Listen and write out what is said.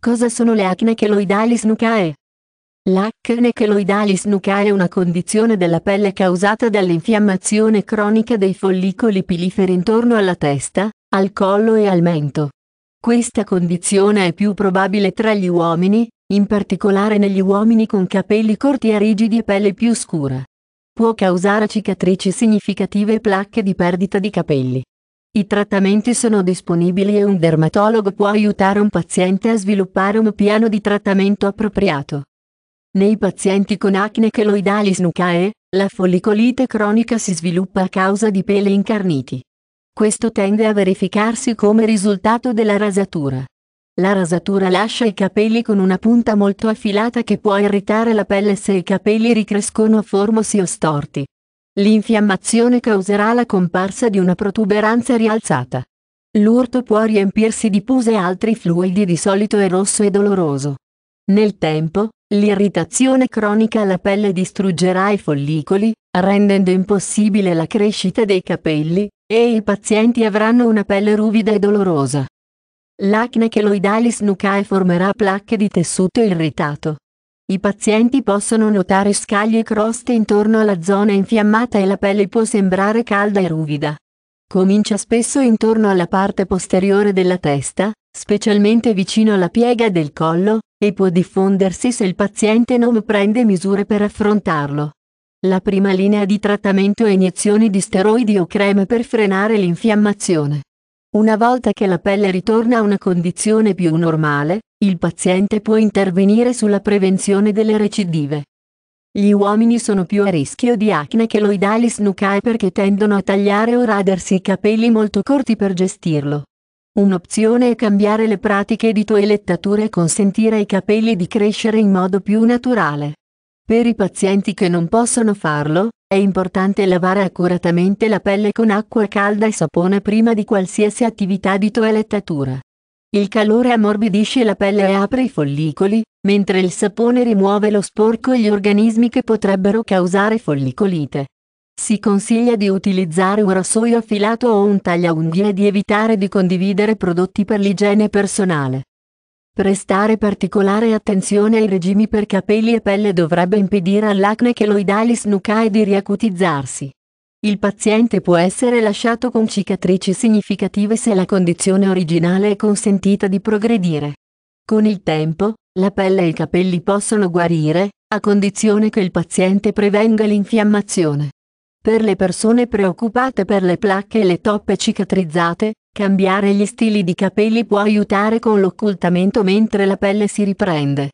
Cosa sono le acne cheloidali snucae? L'acne cheloidali snucae è una condizione della pelle causata dall'infiammazione cronica dei follicoli piliferi intorno alla testa, al collo e al mento. Questa condizione è più probabile tra gli uomini, in particolare negli uomini con capelli corti e rigidi e pelle più scura. Può causare cicatrici significative e placche di perdita di capelli. I trattamenti sono disponibili e un dermatologo può aiutare un paziente a sviluppare un piano di trattamento appropriato. Nei pazienti con acne cheloidalis nucae, la follicolite cronica si sviluppa a causa di peli incarniti. Questo tende a verificarsi come risultato della rasatura. La rasatura lascia i capelli con una punta molto affilata che può irritare la pelle se i capelli ricrescono a formosi o storti, L'infiammazione causerà la comparsa di una protuberanza rialzata. L'urto può riempirsi di pus e altri fluidi di solito è rosso e doloroso. Nel tempo, l'irritazione cronica alla pelle distruggerà i follicoli, rendendo impossibile la crescita dei capelli, e i pazienti avranno una pelle ruvida e dolorosa. L'acne cheloidalis nucae formerà placche di tessuto irritato, i pazienti possono notare scaglie e croste intorno alla zona infiammata e la pelle può sembrare calda e ruvida. Comincia spesso intorno alla parte posteriore della testa, specialmente vicino alla piega del collo, e può diffondersi se il paziente non prende misure per affrontarlo. La prima linea di trattamento è iniezioni di steroidi o creme per frenare l'infiammazione. Una volta che la pelle ritorna a una condizione più normale, il paziente può intervenire sulla prevenzione delle recidive. Gli uomini sono più a rischio di acne che loidalis nucae perché tendono a tagliare o radersi i capelli molto corti per gestirlo. Un'opzione è cambiare le pratiche di toelettatura e consentire ai capelli di crescere in modo più naturale. Per i pazienti che non possono farlo, è importante lavare accuratamente la pelle con acqua calda e sapone prima di qualsiasi attività di toelettatura. Il calore ammorbidisce la pelle e apre i follicoli, mentre il sapone rimuove lo sporco e gli organismi che potrebbero causare follicolite. Si consiglia di utilizzare un rasoio affilato o un tagliaunghie e di evitare di condividere prodotti per l'igiene personale. Prestare particolare attenzione ai regimi per capelli e pelle dovrebbe impedire all'acne cheloidalis nucae di riacutizzarsi. Il paziente può essere lasciato con cicatrici significative se la condizione originale è consentita di progredire. Con il tempo, la pelle e i capelli possono guarire, a condizione che il paziente prevenga l'infiammazione. Per le persone preoccupate per le placche e le toppe cicatrizzate, cambiare gli stili di capelli può aiutare con l'occultamento mentre la pelle si riprende.